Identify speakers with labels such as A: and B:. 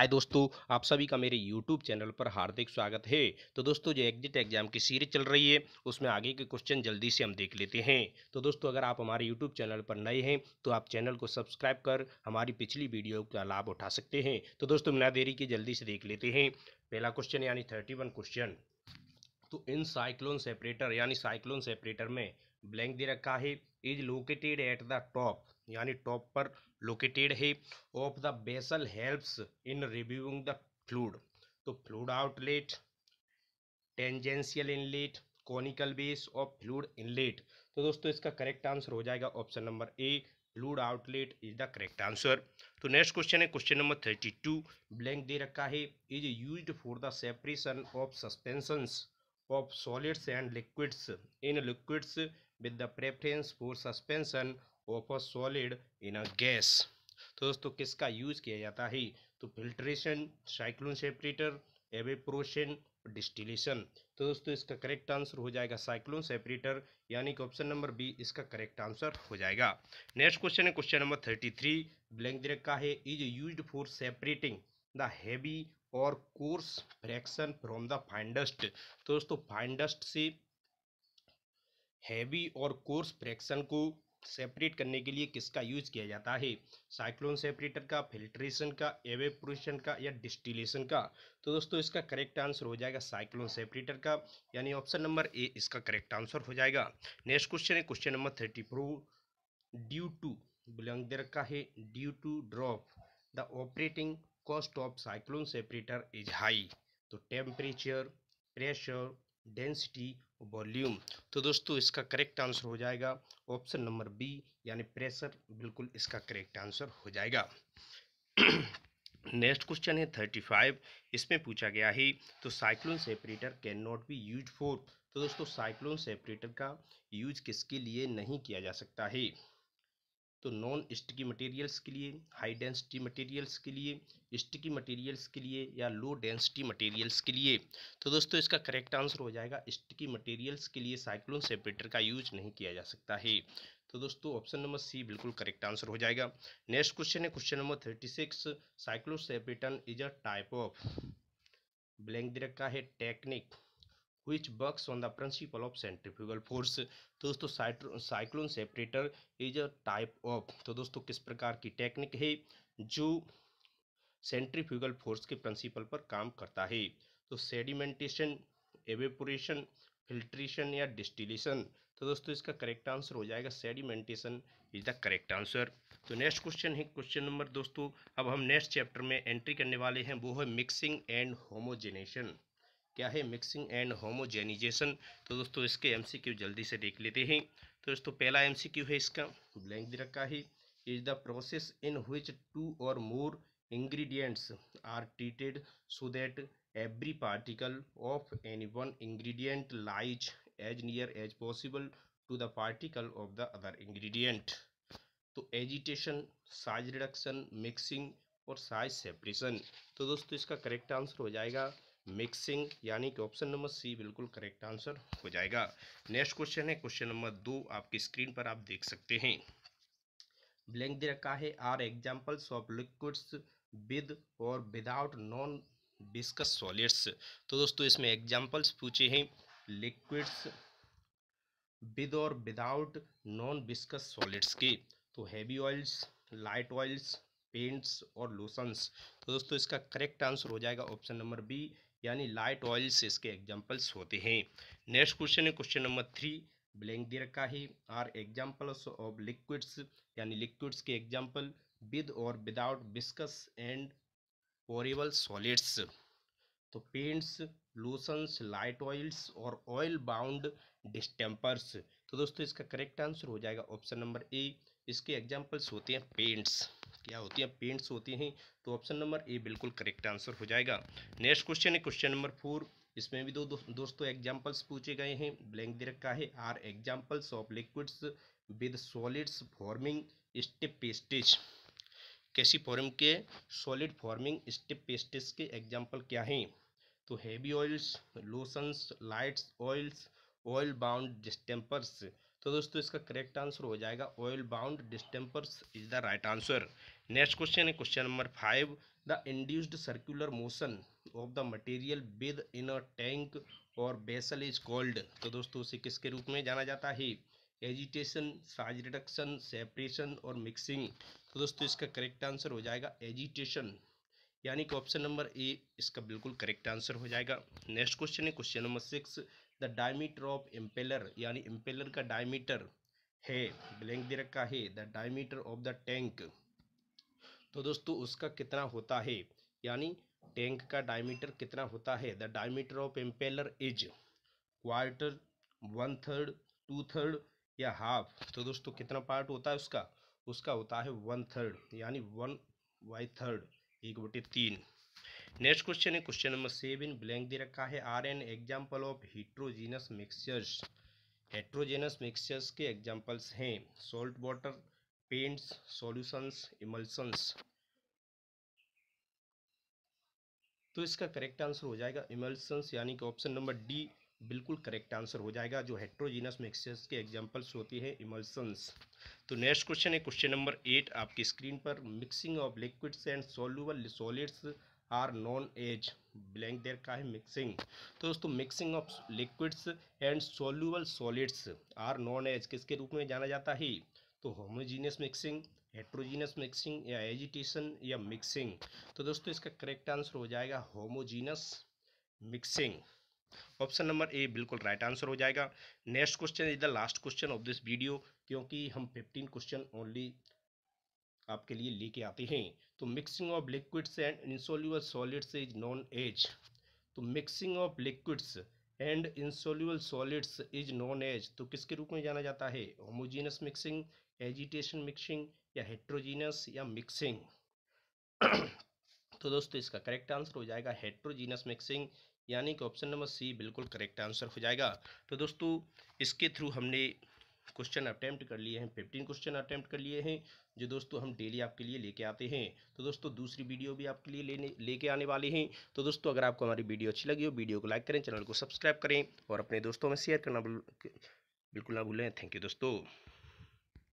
A: हाय दोस्तों आप सभी का मेरे यूट्यूब चैनल पर हार्दिक स्वागत है तो दोस्तों जो एग्जिट एग्जाम की सीरीज चल रही है उसमें आगे के क्वेश्चन जल्दी से हम देख लेते हैं तो दोस्तों अगर आप हमारे यूट्यूब चैनल पर नए हैं तो आप चैनल को सब्सक्राइब कर हमारी पिछली वीडियो का लाभ उठा सकते हैं तो दोस्तों बिना देरी के जल्दी से देख लेते हैं पहला क्वेश्चन यानी थर्टी क्वेश्चन तो इन साइक्लोन सेपरेटर यानी साइक्लोन सेपरेटर में ब्लैंक दे रखा है is located at the top यानी टॉप पर लोकेटेड है of the basal helps in reviewing the fluid तो fluid outlet tangential inlet conical base of fluid inlet तो दोस्तों इसका करेक्ट आंसर हो जाएगा option number A fluid outlet is the correct answer तो नेक्स्ट क्वेश्चन है question number thirty two blank दे रखा है is use for the separation of suspensions of solids and liquids in liquids with the preference for suspension of a solid in a gas तो दोस्तों किसका use किया जाता है तो filtration cyclone separator evaporation distillation तो दोस्तों इसका करेक्ट आंसर हो जाएगा साइक्लोन सेपरेटर यानी कि ऑप्शन नंबर बी इसका करेक्ट आंसर हो जाएगा नेक्स्ट क्वेश्चन है question number thirty three blank दे रखा है is use for separating the heavy और coarse fraction from the finest तो दोस्तों फाइंडस्ट से हैवी और कोर्स फ्रैक्शन को सेपरेट करने के लिए किसका यूज किया जाता है साइक्लोन सेपरेटर का फिल्ट्रेशन का एवेपोरेशन का या डिस्टिलेशन का तो दोस्तों इसका करेक्ट आंसर हो जाएगा साइक्लोन सेपरेटर का यानी ऑप्शन नंबर ए इसका करेक्ट आंसर हो जाएगा नेक्स्ट क्वेश्चन है question number thirty four due to blank दे रखा है due to drop the operating cost of cyclone separator is high तो टेम्परेचर प्रेशर डेंसिटी वॉल्यूम तो दोस्तों इसका करेक्ट आंसर हो जाएगा ऑप्शन नंबर बी यानी प्रेशर बिल्कुल इसका करेक्ट आंसर हो जाएगा नेक्स्ट क्वेश्चन है थर्टी फाइव इसमें पूछा गया है तो cyclone separator can not be use for तो दोस्तों साइक्लोन सेपरेटर का यूज किसके लिए नहीं किया जा सकता है तो नॉन स्टिकी मटेरियल्स के लिए हाई डेंसिटी मटेरियल्स के लिए स्टिकी मटेरियल्स के लिए या लो डेंसिटी मटेरियल्स के लिए तो दोस्तों इसका करेक्ट आंसर हो जाएगा स्टिकी मटेरियल्स के लिए साइक्लोन सेपरेटर का यूज नहीं किया जा सकता है तो दोस्तों ऑप्शन नंबर सी बिल्कुल करेक्ट आंसर हो जाएगा नेक्स्ट क्वेश्चन है question number thirty six cyclone separator is a type of blank दे रखा है technique which works on the principle of centrifugal force तो दोस्तों cyclone separator is a type of तो दोस्तों किस प्रकार की टेक्निक है जो सेंट्रीफ्यूगल फोर्स के प्रिंसिपल पर काम करता है तो सेडिमेंटेशन एवेपोरेशन फिल्ट्रेशन या डिस्टिलेशन तो दोस्तों इसका करेक्ट आंसर हो जाएगा sedimentation is the correct answer तो नेक्स्ट क्वेश्चन है क्वेश्चन नंबर दोस्तों अब हम नेक्स्ट चैप्टर में एंट्री करने वाले हैं वो है मिक्सिंग एंड होमोजेनेशन क्या है मिक्सिंग एंड होमोजेनिजेशन तो दोस्तों इसके एमसीक्यू जल्दी से देख लेते हैं तो दोस्तों पहला एमसीक्यू है इसका ब्लैंक दे रखा है is the process in which two और more ingredients are treated so that every particle of any one ingredient lies as near as possible to the particle of the other ingredient तो agitation size reduction mixing और size separation तो दोस्तों इसका correct answer हो जाएगा mixing यानी कि option number C बिल्कुल करेक्ट आंसर हो जाएगा नेक्स्ट क्वेश्चन है क्वेश्चन नंबर दो आपकी स्क्रीन पर आप देख सकते हैं ब्लैंक दे रखा है are examples of liquids with और विदाउट नॉन बिस्कस सॉलिड्स तो दोस्तों इसमें एग्जाम्पल्स पूछे हैं लिक्विड्स विद और विदाउट नॉन बिस्कस सॉलिड्स के तो heavy oils light oils paints और लोशंस तो दोस्तों इसका करेक्ट आंसर हो जाएगा ऑप्शन नंबर बी यानी लाइट ऑयल्स इसके एग्जाम्पल्स होते हैं नेक्स्ट क्वेश्चन है क्वेश्चन नंबर थ्री ब्लैंक दे रखा है आर एग्जाम्पल्स ऑफ लिक्विड्स यानी लिक्विड्स के एग्जाम्पल विद तो और without viscous and pourable solids तो पेंट्स लोशंस लाइट ऑयल्स और ऑयल बाउंड डिस्टेम्पर्स तो दोस्तों इसका करेक्ट आंसर हो जाएगा ऑप्शन नंबर ए इसके एग्जाम्पल्स होते हैं पेंट्स क्या होती हैं पेंट्स होती हैं तो ऑप्शन नंबर ए बिल्कुल करेक्ट आंसर हो जाएगा नेक्स्ट क्वेश्चन है क्वेश्चन नंबर फोर इसमें भी दो, दो दोस्तों एग्जाम्पल्स पूछे गए हैं ब्लैंक दे रखा है are examples of liquids with solids forming stiff pastes कैसी फॉर्म के सॉलिड फॉर्मिंग स्टेप पेस्टेज के एग्जाम्पल क्या हैं तो heavy oils lotions lights oils oil bound distempers तो दोस्तों इसका करेक्ट आंसर हो जाएगा oil bound distempers is the right answer next question है question number five the induced circular motion of the material within a tank और vessel is called तो दोस्तों उसे किसके रूप में जाना जाता है एजिटेशन साइज रिडक्शन सेपरेशन और मिक्सिंग तो दोस्तों इसका करेक्ट आंसर हो जाएगा एजिटेशन यानी कि ऑप्शन नंबर ए इसका बिल्कुल करेक्ट आंसर हो जाएगा नेक्स्ट क्वेश्चन है question number six the diameter of impeller यानी इम्पेलर का डायमीटर है ब्लैंक दे रखा है the diameter of the tank तो दोस्तों उसका कितना होता है यानी टैंक का डायमीटर कितना होता है the diameter of impeller is quarter one third two third या हाफ तो दोस्तों कितना पार्ट होता है उसका उसका होता है वन थर्ड यानी वन बाई थर्ड एक बटे तीन नेक्स्ट क्वेश्चन है क्वेश्चन नंबर सेवन ब्लैंक दे रखा है are an example of heterogeneous mixtures heterogeneous mixtures के एग्जाम्पल्स हैं salt water paints solutions emulsions तो इसका करेक्ट आंसर हो जाएगा इमल्सन्स यानी कि ऑप्शन नंबर डी बिल्कुल करेक्ट आंसर हो जाएगा जो हेट्रोजीनस मिक्सचर्स के एग्जाम्पल्स होती तो है इमल्सन्स तो नेक्स्ट क्वेश्चन है क्वेश्चन नंबर एट आपकी स्क्रीन पर mixing of liquids and soluble solids are known as blank देर का है मिक्सिंग तो दोस्तों mixing of liquids and soluble solids are known as किसके रूप में जाना जाता है तो होमोजीनियस मिक्सिंग हेट्रोजीनियस मिक्सिंग या एजिटेशन या मिक्सिंग तो दोस्तों इसका करेक्ट आंसर हो जाएगा homogeneous mixing option number A बिल्कुल राइट आंसर हो जाएगा next question is the last question of this video क्योंकि हम फिफ्टीन क्वेश्चन ओनली आपके लिए लेके आते हैं तो mixing of liquids and insoluble solids is known as तो mixing of liquids and insoluble solids is known as तो किसके रूप में जाना जाता है होमोजीनस मिक्सिंग एजिटेशन मिक्सिंग या हेट्रोजीनस या मिक्सिंग तो दोस्तों इसका करेक्ट आंसर हो जाएगा हेट्रोजीनस मिक्सिंग यानी कि ऑप्शन नंबर सी बिल्कुल करेक्ट आंसर हो जाएगा तो दोस्तों इसके थ्रू हमने क्वेश्चन अटैम्प्ट कर लिए हैं फिफ्टीन क्वेश्चन अटैम्प्ट कर लिए हैं जो दोस्तों हम डेली आपके लिए लेके आते हैं तो दोस्तों दूसरी वीडियो भी आपके लिए लेने लेके आने वाले हैं तो दोस्तों अगर आपको हमारी वीडियो अच्छी लगी हो वीडियो को लाइक करें चैनल को सब्सक्राइब करें और अपने दोस्तों में शेयर करना बिल्कुल ना भूलें थैंक यू दोस्तों